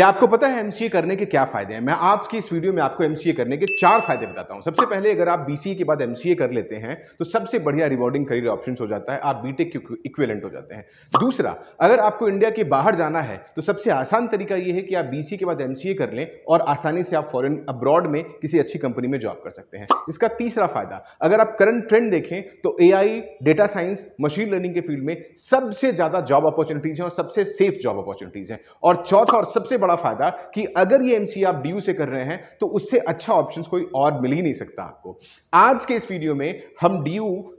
क्या आपको पता है एमसीए करने के क्या फायदे हैं मैं आज की इस वीडियो में आपको एमसीए करने के चार फायदे बताता हूं सबसे पहले अगर आप बीसीए के बाद एमसीए कर लेते हैं तो सबसे बढ़िया रिवॉर्डिंग करियर ऑप्शन हो जाता है आप बीटेक इक्विवेलेंट हो जाते हैं दूसरा अगर आपको इंडिया के बाहर जाना है तो सबसे आसान तरीका यह है कि आप बीसी के बाद एमसीए कर लें और आसानी से आप फॉरन अब्रॉड में किसी अच्छी कंपनी में जॉब कर सकते हैं इसका तीसरा फायदा अगर आप करंट ट्रेंड देखें तो AI data science machine learning के फील्ड में सबसे ज्यादा जॉब अपॉर्चुनिटीज हैं और सबसे सेफ जॉब अपॉर्चुनिटीज हैं और चौथा और सबसे बड़ा बड़ा फायदा कि अगर ये एमसीए आप डी से कर रहे हैं तो उससे अच्छा ऑप्शन कोई और मिल ही नहीं सकता आपको आज के इस वीडियो में हम डी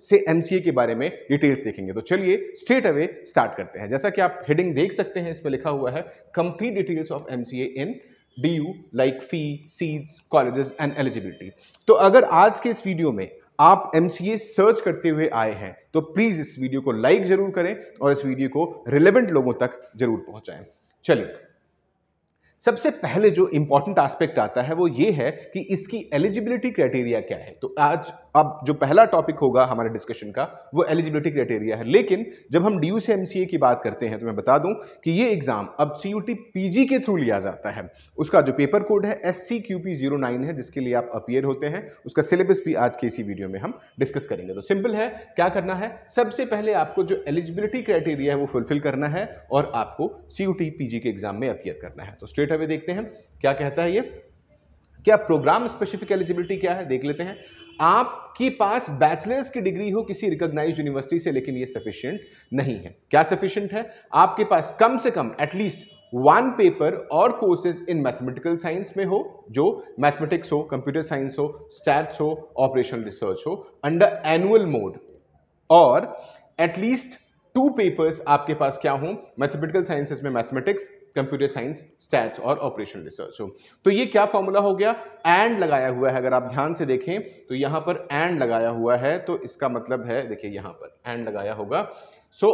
से एमसीए के बारे में डिटेल्स देखेंगे तो चलिए स्ट्रेट अवे स्टार्ट करते हैं जैसा कि आप हेडिंग देख सकते हैं इसमें लिखा हुआ है complete details of MCA in D U like fee seats colleges and eligibility तो अगर आज के इस वीडियो में आप एम सर्च करते हुए आए हैं तो प्लीज़ इस वीडियो को लाइक ज़रूर करें और इस वीडियो को रिलेवेंट लोगों तक ज़रूर पहुंचाएं चलिए सबसे पहले जो इंपॉर्टेंट एस्पेक्ट आता है वो ये है कि इसकी एलिजिबिलिटी क्राइटेरिया क्या है तो आज अब जो पहला टॉपिक होगा हमारे डिस्कशन का वो एलिजिबिलिटी क्राइटेरिया है लेकिन जब हम डी यू एम की बात करते हैं तो मैं बता दूं कि ये एग्ज़ाम अब सी यू के थ्रू लिया जाता है उसका जो पेपर कोड है एस सी है जिसके लिए आप अपियर होते हैं उसका सिलेबस भी आज के इसी वीडियो में हम डिस्कस करेंगे तो सिंपल है क्या करना है सबसे पहले आपको जो एलिजिबिलिटी क्राइटेरिया है वो फुलफिल करना है और आपको सी यू के एग्जाम में अपियर करना है तो स्ट्रेट बेटा वे देखते हैं क्या कहता है ये क्या प्रोग्राम स्पेसिफिक एलिजिबिलिटी क्या है देख लेते हैं आपके पास बैचलर्स की डिग्री हो किसी रिकॉग्नाइज यूनिवर्सिटी से लेकिन ये सफिशियंट नहीं है क्या सफिशियंट है आपके पास कम से कम एटलीस्ट वन पेपर और कोर्सेज इन मैथमेटिकल साइंस में हो जो मैथमेटिक्स हो कंप्यूटर साइंस हो स्टैट्स हो ऑपरेशनल रिसर्च हो अंडर एनुअल मोड और एटलीस्ट टू पेपर्स आपके पास क्या हो मैथमेटिकल साइंसेज में मैथमेटिक्स कंप्यूटर साइंस स्टैट्स और ऑपरेशन रिसर्च हो तो ये क्या फॉर्मूला हो गया एंड लगाया हुआ है अगर आप ध्यान से देखें तो यहाँ पर एंड लगाया हुआ है तो इसका मतलब है देखिए यहाँ पर एंड लगाया होगा सो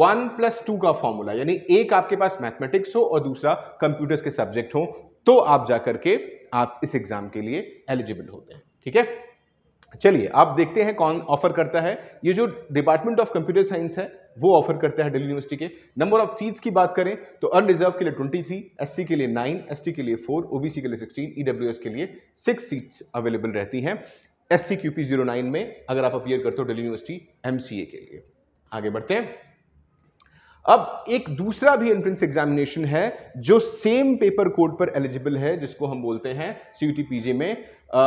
वन प्लस टू का फॉर्मूला यानी एक आपके पास मैथमेटिक्स हो और दूसरा कंप्यूटर्स के सब्जेक्ट हो तो आप जा करके आप इस एग्जाम के लिए एलिजिबल होते हैं ठीक है चलिए आप देखते हैं कौन ऑफर करता है ये जो डिपार्टमेंट ऑफ कंप्यूटर साइंस है वो ऑफर करता है दिल्ली यूनिवर्सिटी के नंबर ऑफ सीट्स की बात करें तो अनरिजर्व के लिए 23, एससी के लिए 9, एसटी के लिए 4, ओबीसी के लिए 16, ईडब्ल्यूएस e के लिए 6 सीट्स अवेलेबल रहती हैं S C Q P zero nine में अगर आप अपीयर करते हो दिल्ली यूनिवर्सिटी एमसीए के लिए आगे बढ़ते हैं अब एक दूसरा भी एंट्रेंस एग्जामिनेशन है जो सेम पेपर कोड पर एलिजिबल है जिसको हम बोलते हैं सीयूटी पीजे में आ,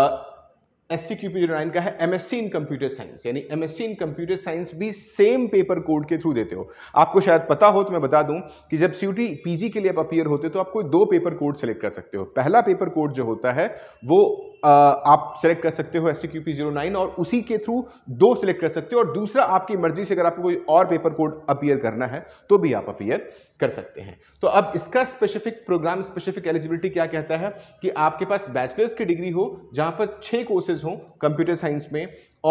S C Q P zero nine का है M S C in computer science यानी M S C in computer science भी सेम पेपर कोड के थ्रू देते हो आपको शायद पता हो तो मैं बता दूं कि जब C U T P G के लिए आप अपियर होते हो तो आप कोई दो पेपर कोड सेलेक्ट कर सकते हो पहला पेपर कोड जो होता है वो आप सेलेक्ट कर सकते हो S C Q P zero nine और उसी के थ्रू दो सेलेक्ट कर सकते हो और दूसरा आपकी मर्जी से अगर आपको कोई और पेपर कोड अपीयर करना है तो भी आप अपीयर कर सकते हैं तो अब इसका स्पेसिफिक प्रोग्राम स्पेसिफिक एलिजिबिलिटी क्या कहता है कि आपके पास बैचलर्स की डिग्री हो जहाँ पर छः कोर्सेज हों कंप्यूटर साइंस में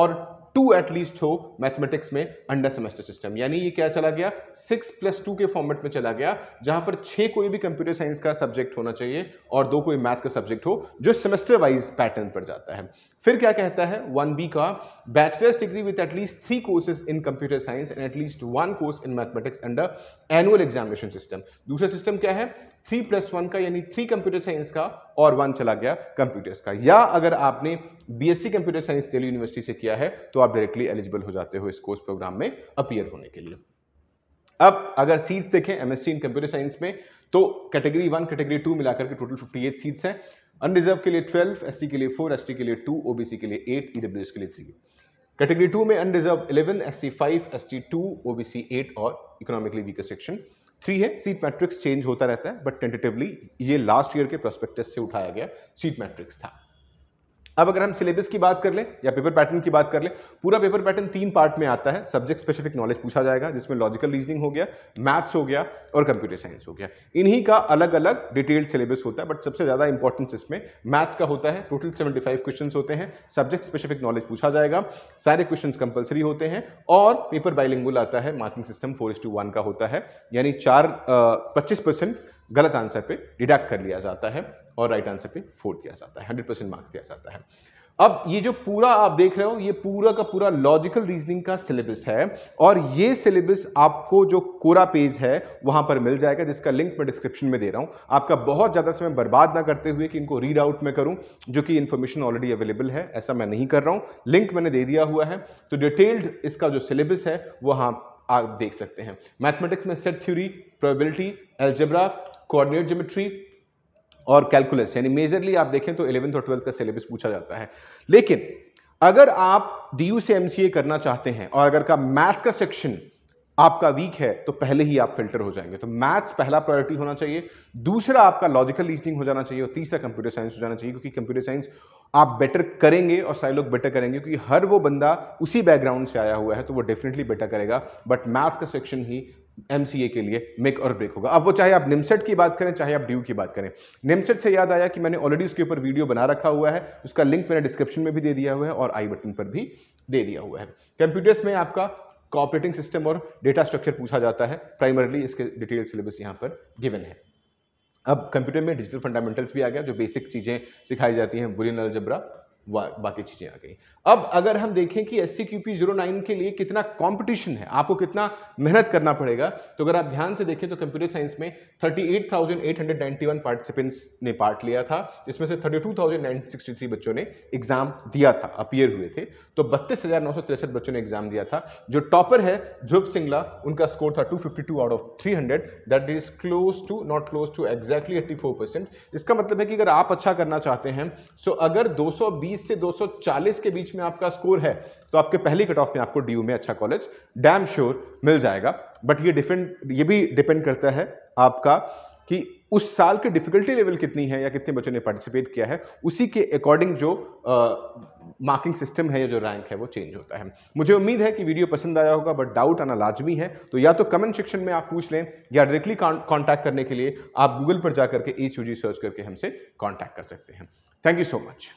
और टू एटलीस्ट हो मैथमेटिक्स में अंडर सेमेस्टर सिस्टम यानी ये क्या चला गया सिक्स प्लस टू के फॉर्मेट में चला गया जहां पर छह कोई भी कंप्यूटर साइंस का सब्जेक्ट होना चाहिए और दो कोई मैथ का सब्जेक्ट हो जो सेमेस्टर वाइज पैटर्न पर जाता है फिर क्या कहता है वन बी का bachelor's degree with at least three courses in computer science and at least one course in mathematics under annual examination system दूसरा सिस्टम क्या है थ्री प्लस वन का यानी थ्री कंप्यूटर साइंस का और वन चला गया कंप्यूटर्स का या अगर आपने B S C computer science Delhi university से किया है तो आप डायरेक्टली एलिजिबल हो जाते हो इस कोर्स प्रोग्राम में अपियर होने के लिए अब अगर सीट्स देखें एमएससी इन कंप्यूटर साइंस में तो कैटेगरी वन कैटेगरी टू मिलाकर के टोटल फिफ्टी एट सीट्स हैं अनरिजर्व के लिए ट्वेल्व एस के लिए फोर एस के लिए टू ओ के लिए एट ई e के लिए थ्री कैटेगरी टू में unreserved eleven S C five S T two O और इकोनॉमिकली वीकर सेक्शन थ्री है सीट मैट्रिक्स चेंज होता रहता है बट टेंटेटिवली ये लास्ट ईयर के प्रोस्पेक्टस से उठाया गया सीट मैट्रिक्स था अब अगर हम सिलेबस की बात कर लें या पेपर पैटर्न की बात कर लें पूरा पेपर पैटर्न तीन पार्ट में आता है सब्जेक्ट स्पेसिफिक नॉलेज पूछा जाएगा जिसमें लॉजिकल रीजनिंग हो गया मैथ्स हो गया और कंप्यूटर साइंस हो गया इन्हीं का अलग अलग डिटेल्ड सिलेबस होता है बट सबसे ज़्यादा इंपॉर्टेंस इसमें मैथ्स का होता है टोटल सेवेंटी फाइव क्वेश्चन होते हैं सब्जेक्ट स्पेसिफिक नॉलेज पूछा जाएगा सारे क्वेश्चन कंपल्सरी होते हैं और पेपर बाइलिंगुल आता है मार्किंग सिस्टम फोर का होता है यानी चार पच्चीस परसेंट गलत आंसर पे डिडक्ट कर लिया जाता है और राइट आंसर पे फोर दिया जाता है हंड्रेड परसेंट मार्क्स दिया जाता है अब ये जो पूरा आप देख रहे हो ये पूरा का पूरा लॉजिकल रीजनिंग का सिलेबस है और ये सिलेबस आपको जो कोरा पेज है वहां पर मिल जाएगा जिसका लिंक मैं डिस्क्रिप्शन में दे रहा हूं आपका बहुत ज़्यादा समय बर्बाद ना करते हुए कि इनको रीड आउट में करूँ जो कि इन्फॉर्मेशन ऑलरेडी अवेलेबल है ऐसा मैं नहीं कर रहा हूँ लिंक मैंने दे दिया हुआ है तो डिटेल्ड इसका जो सिलेबस है आप आप देख सकते हैं मैथमेटिक्स में set theory probability algebra coordinate geometry और कैलकुलस यानी मेजरली आप देखें तो इलेवंथ और ट्वेल्थ का सिलेबस पूछा जाता है लेकिन अगर आप डी से एम करना चाहते हैं और अगर का मैथ्स का सेक्शन आपका वीक है तो पहले ही आप फिल्टर हो जाएंगे तो मैथ्स पहला प्रायोरिटी होना चाहिए दूसरा आपका लॉजिकल रीजनिंग हो जाना चाहिए और तीसरा कंप्यूटर साइंस हो जाना चाहिए क्योंकि कंप्यूटर साइंस आप बेटर करेंगे और सारे लोग बेटर करेंगे क्योंकि हर वो बंदा उसी बैकग्राउंड से आया हुआ है तो वो डेफिनेटली बेटर करेगा बट मैथ्स का सेक्शन ही एम के लिए मेक और ब्रेक होगा अब वो चाहे आप निमसेट की बात करें चाहे आप ड्यू की बात करें निमसेट से याद आया कि मैंने ऑलरेडी उसके ऊपर वीडियो बना रखा हुआ है उसका लिंक मैंने डिस्क्रिप्शन में भी दे दिया हुआ है और आई बटन पर भी दे दिया हुआ है कंप्यूटर्स में आपका का ऑपरेटिंग सिस्टम और डेटा स्ट्रक्चर पूछा जाता है प्राइमरली इसके डिटेल सिलेबस यहाँ पर गिवन है अब कंप्यूटर में डिजिटल फंडामेंटल्स भी आ गया जो बेसिक चीज़ें सिखाई जाती हैं बुलियन अलजबरा बाकी चीज़ें आ गई अब अगर हम देखें कि S C Q P zero nine के लिए कितना कॉम्पिटिशन है आपको कितना मेहनत करना पड़ेगा तो अगर आप ध्यान से देखें तो कंप्यूटर साइंस में 38,891 पार्टिसिपेंट्स ने पार्ट लिया था इसमें से थ्री बच्चों ने एग्जाम दिया था अपियर हुए थे तो बत्तीस बच्चों ने एग्जाम दिया था जो टॉपर है ध्रुव सिंगला उनका स्कोर था two out of three that is close to not close to exactly eighty इसका मतलब है कि अगर आप अच्छा करना चाहते हैं सो अगर दो 220 से 240 के बीच में आपका स्कोर है तो आपके पहली कट ऑफ में आपको डी में अच्छा कॉलेज डैम श्योर मिल जाएगा बट ये डिपेंड ये भी डिपेंड करता है आपका कि उस साल की डिफिकल्टी लेवल कितनी है या कितने बच्चों ने पार्टिसिपेट किया है उसी के अकॉर्डिंग जो मार्किंग सिस्टम है या जो रैंक है वो चेंज होता है मुझे उम्मीद है कि वीडियो पसंद आया होगा बट डाउट आना लाजमी है तो या तो कमेंट सेक्शन में आप पूछ लें या डायरेक्टली कॉन्टैक्ट करने के लिए आप गूगल पर जाकर के ई सर्च करके हमसे कॉन्टैक्ट कर सकते हैं थैंक यू सो मच